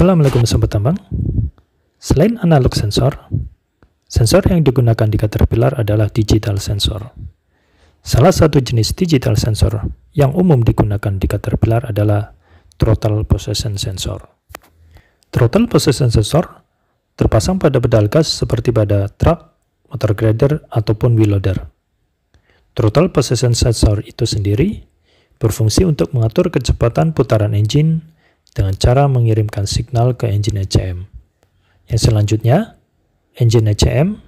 Assalamualaikum Sobat Tambang Selain analog sensor, sensor yang digunakan di Caterpillar adalah digital sensor. Salah satu jenis digital sensor yang umum digunakan di Caterpillar adalah throttle position sensor. Throttle position sensor terpasang pada pedal gas seperti pada truk, motor grader, ataupun wheel loader. Throttle position sensor itu sendiri berfungsi untuk mengatur kecepatan putaran engine dengan cara mengirimkan signal ke engine ECM. Yang selanjutnya, engine ECM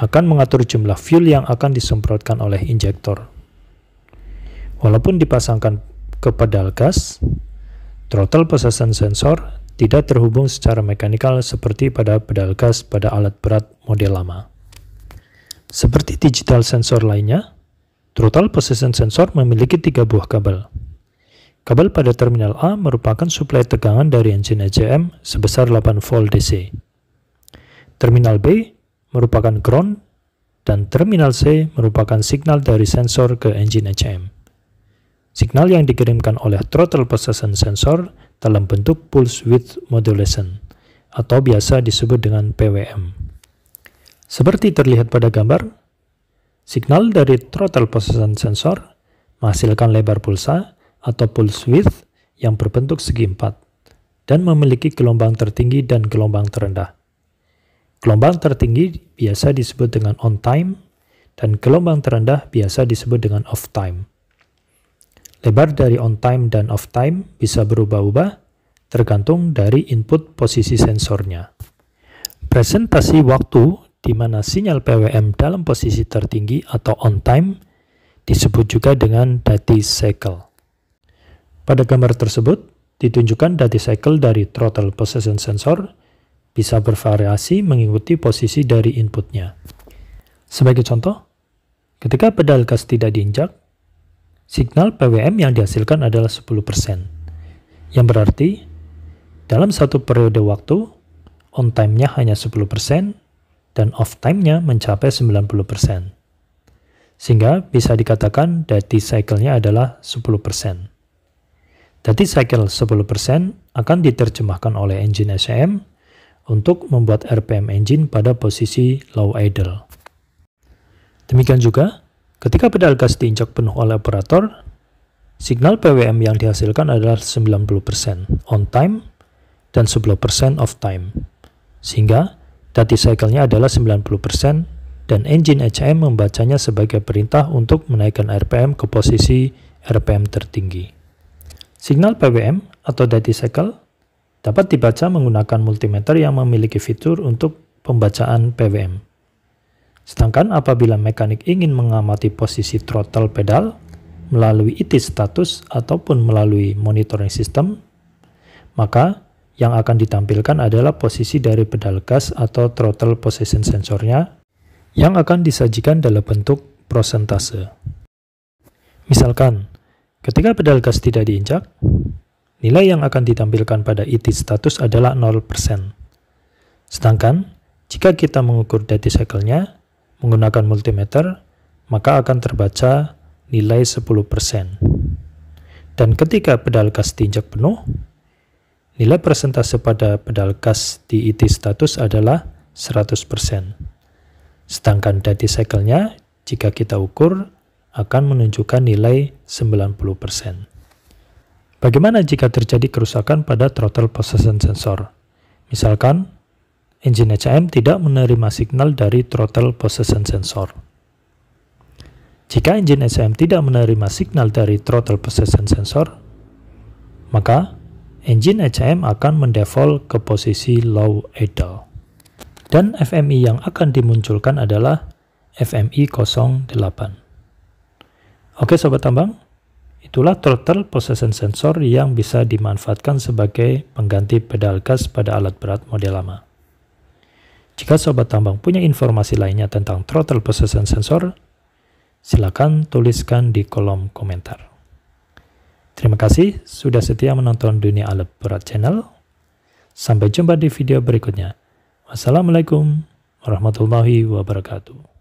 akan mengatur jumlah fuel yang akan disemprotkan oleh injektor. Walaupun dipasangkan ke pedal gas, throttle possession sensor tidak terhubung secara mekanikal seperti pada pedal gas pada alat berat model lama. Seperti digital sensor lainnya, throttle possession sensor memiliki tiga buah kabel, Kabel pada terminal A merupakan suplai tegangan dari engine ECM sebesar 8 volt DC. Terminal B merupakan ground dan terminal C merupakan signal dari sensor ke engine ECM. Signal yang dikirimkan oleh throttle position sensor dalam bentuk pulse width modulation atau biasa disebut dengan PWM. Seperti terlihat pada gambar, signal dari throttle position sensor menghasilkan lebar pulsa atau pulse width yang berbentuk segi empat dan memiliki gelombang tertinggi dan gelombang terendah. Gelombang tertinggi biasa disebut dengan on time dan gelombang terendah biasa disebut dengan off time. Lebar dari on time dan off time bisa berubah-ubah tergantung dari input posisi sensornya. Presentasi waktu di mana sinyal PWM dalam posisi tertinggi atau on time disebut juga dengan duty cycle. Pada gambar tersebut, ditunjukkan dati cycle dari throttle position sensor bisa bervariasi mengikuti posisi dari inputnya. Sebagai contoh, ketika pedal gas tidak diinjak, signal PWM yang dihasilkan adalah 10%. Yang berarti, dalam satu periode waktu, on time-nya hanya 10% dan off time-nya mencapai 90%. Sehingga bisa dikatakan dati cycle-nya adalah 10%. Tadi cycle 10% akan diterjemahkan oleh engine SM untuk membuat RPM engine pada posisi low idle. Demikian juga, ketika pedal gas diinjak penuh oleh operator, signal PWM yang dihasilkan adalah 90% on time dan 10% off time. Sehingga, tadi cycle-nya adalah 90% dan engine HM membacanya sebagai perintah untuk menaikkan RPM ke posisi RPM tertinggi. Signal PWM atau duty cycle dapat dibaca menggunakan multimeter yang memiliki fitur untuk pembacaan PWM. Sedangkan apabila mekanik ingin mengamati posisi throttle pedal melalui IT status ataupun melalui monitoring system, maka yang akan ditampilkan adalah posisi dari pedal gas atau throttle position sensornya yang akan disajikan dalam bentuk prosentase. Misalkan, Ketika pedal gas tidak diinjak, nilai yang akan ditampilkan pada IT status adalah 0%. Sedangkan, jika kita mengukur duty cycle-nya menggunakan multimeter, maka akan terbaca nilai 10%. Dan ketika pedal gas diinjak penuh, nilai persentase pada pedal gas di IT status adalah 100%. Sedangkan duty cycle-nya, jika kita ukur, akan menunjukkan nilai 90%. Bagaimana jika terjadi kerusakan pada throttle position sensor? Misalkan, engine HM tidak menerima signal dari throttle position sensor. Jika engine HM tidak menerima signal dari throttle position sensor, maka engine HM akan mendefault ke posisi low idle. Dan FMI yang akan dimunculkan adalah FMI 08. Oke Sobat Tambang, itulah throttle possession sensor yang bisa dimanfaatkan sebagai pengganti pedal gas pada alat berat model lama. Jika Sobat Tambang punya informasi lainnya tentang throttle possession sensor, silakan tuliskan di kolom komentar. Terima kasih sudah setia menonton Dunia Alat Berat Channel. Sampai jumpa di video berikutnya. Wassalamualaikum warahmatullahi wabarakatuh.